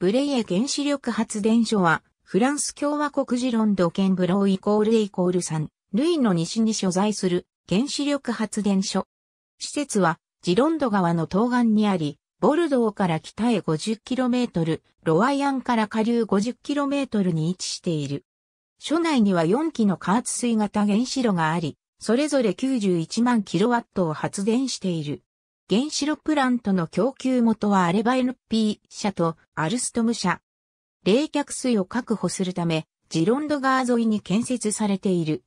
ブレイエ原子力発電所は、フランス共和国ジロンド県ブローイコールイコール3、ルイの西に所在する原子力発電所。施設は、ジロンド川の東岸にあり、ボルドーから北へ 50km、ロワイアンから下流 50km に位置している。所内には4基の加圧水型原子炉があり、それぞれ91万キロワットを発電している。原子炉プラントの供給元はアレバエピー社とアルストム社。冷却水を確保するため、ジロンド川沿いに建設されている。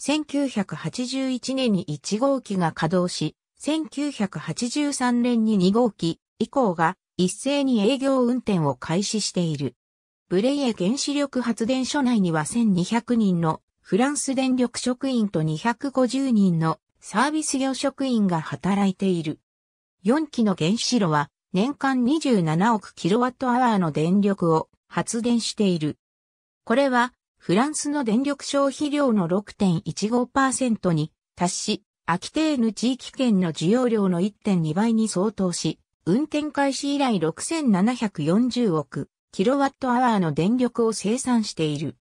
1981年に1号機が稼働し、1983年に2号機以降が一斉に営業運転を開始している。ブレイエ原子力発電所内には1200人のフランス電力職員と250人のサービス業職員が働いている。4基の原子炉は年間27億キロワットアワーの電力を発電している。これはフランスの電力消費量の6.15%に達し、アキテーヌ地域圏の需要量の1.2倍に相当し、運転開始以来6740億キロワットアワーの電力を生産している。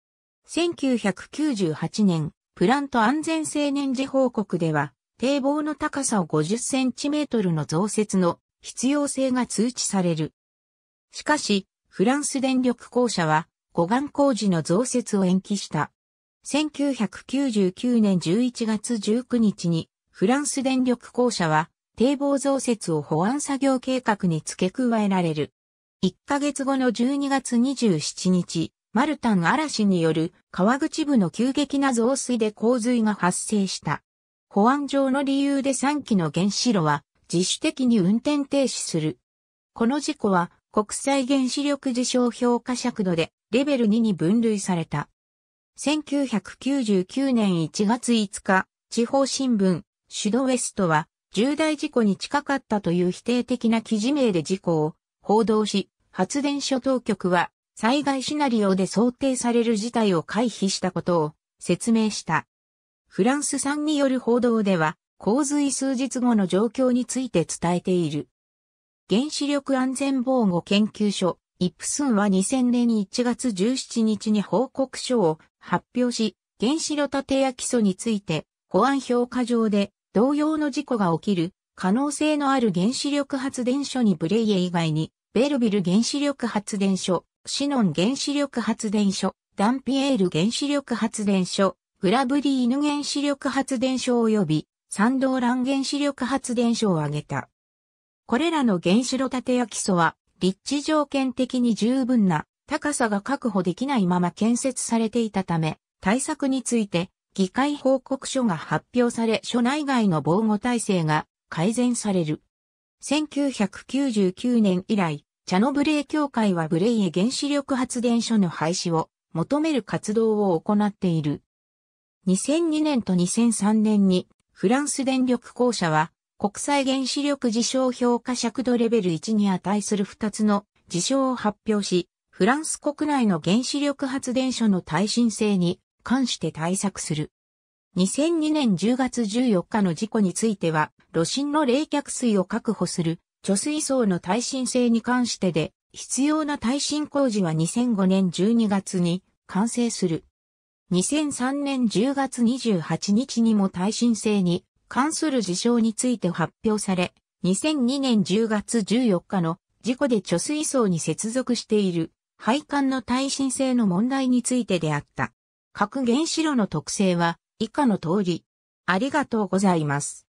1998年、プラント安全性年次報告では、堤防の高さを50センチメートルの増設の必要性が通知される。しかし、フランス電力公社は護岸工事の増設を延期した。1999年11月19日にフランス電力公社は堤防増設を保安作業計画に付け加えられる。1ヶ月後の12月27日、マルタン嵐による川口部の急激な増水で洪水が発生した。保安上の理由で3機の原子炉は自主的に運転停止する。この事故は国際原子力事象評価尺度でレベル2に分類された。1999年1月5日、地方新聞、シュドウェストは重大事故に近かったという否定的な記事名で事故を報道し、発電所当局は災害シナリオで想定される事態を回避したことを説明した。フランス産による報道では、洪水数日後の状況について伝えている。原子力安全防護研究所、イップスンは2000年1月17日に報告書を発表し、原子炉建屋基礎について、保安評価上で同様の事故が起きる可能性のある原子力発電所にブレイエ以外に、ベルビル原子力発電所、シノン原子力発電所、ダンピエール原子力発電所、グラブリー犬原子力発電所及び山道乱原子力発電所を挙げた。これらの原子炉建屋基礎は、立地条件的に十分な高さが確保できないまま建設されていたため、対策について議会報告書が発表され、所内外の防護体制が改善される。1999年以来、チャノブレイ協会はブレイエ原子力発電所の廃止を求める活動を行っている。2002年と2003年にフランス電力公社は国際原子力事象評価尺度レベル1に値する2つの事象を発表し、フランス国内の原子力発電所の耐震性に関して対策する。2002年10月14日の事故については、炉心の冷却水を確保する貯水槽の耐震性に関してで、必要な耐震工事は2005年12月に完成する。2003年10月28日にも耐震性に関する事象について発表され、2002年10月14日の事故で貯水槽に接続している配管の耐震性の問題についてであった。核原子炉の特性は以下の通り。ありがとうございます。